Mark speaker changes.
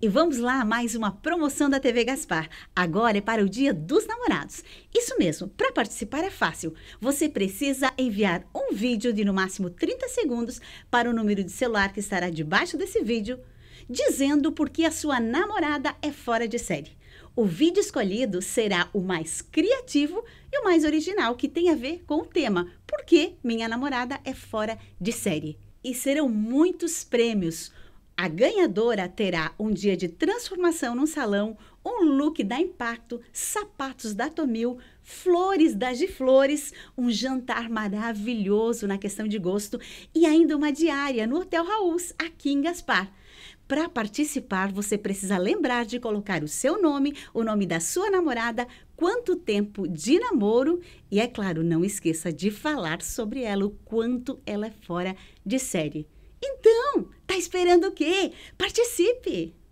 Speaker 1: E vamos lá, mais uma promoção da TV Gaspar. Agora é para o Dia dos Namorados. Isso mesmo, para participar é fácil. Você precisa enviar um vídeo de no máximo 30 segundos para o número de celular que estará debaixo desse vídeo, dizendo por que a sua namorada é fora de série. O vídeo escolhido será o mais criativo e o mais original que tem a ver com o tema Por que minha namorada é fora de série? E serão muitos prêmios. A ganhadora terá um dia de transformação num salão, um look da Impacto, sapatos da Tomil, flores das de flores, um jantar maravilhoso na questão de gosto e ainda uma diária no Hotel Raul, aqui em Gaspar. Para participar, você precisa lembrar de colocar o seu nome, o nome da sua namorada, quanto tempo de namoro e, é claro, não esqueça de falar sobre ela, o quanto ela é fora de série. Então, esperando o quê? Participe!